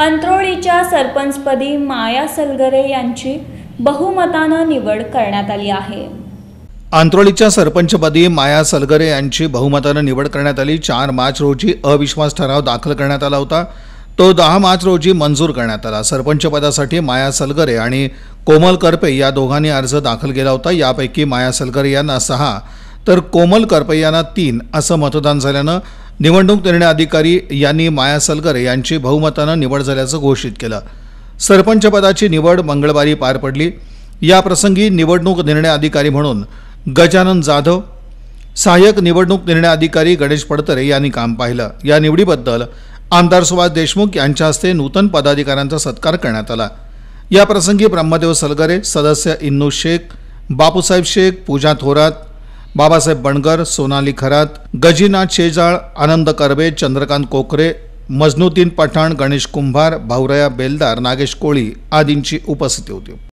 अंत्रोळीच्या सरपंचपदी माया सलगरे यांची बहुमतानं निवड करण्यात आली आहे अंत्रोळीच्या सरपंचपदी माया सलगरे यांची बहुमतानं निवड करण्यात आली चार मार्च रोजी अविश्वास ठराव दाखल करण्यात आला होता तो दहा मार्च रोजी मंजूर करण्यात आला सरपंच माया सलगरे आणि कोमल करपे या दोघांनी अर्ज दाखल केला होता यापैकी माया सलगरे यांना सहा तर कोमल करपे यांना तीन असं मतदान झाल्यानं निवडणूक निर्णय अधिकारी यांनी माया सलगरे यांची बहुमतानं निवड झाल्याचं घोषित केलं सरपंच पदाची निवड मंगळवारी पार पडली याप्रसंगी निवडणूक निर्णय अधिकारी म्हणून गजानन जाधव सहाय्यक निवडणूक निर्णय अधिकारी गणेश पडतरे यांनी काम पाहिलं या निवडीबद्दल आमदार सुभाष देशमुख यांच्या हस्ते नूतन पदाधिकाऱ्यांचा सत्कार करण्यात आला याप्रसंगी ब्रह्मदेव सलगरे सदस्य इन्नू शेख बापूसाहेब शेख पूजा थोरात बाबासाहेब बणगर सोनाली खरात गजीनाथ शेजाळ आनंद कर्वे चंद्रकांत कोकरे मजनुद्दीन पठाण गणेश कुंभार भाऊराया बेलदार नागेश कोळी आदींची उपस्थिती होती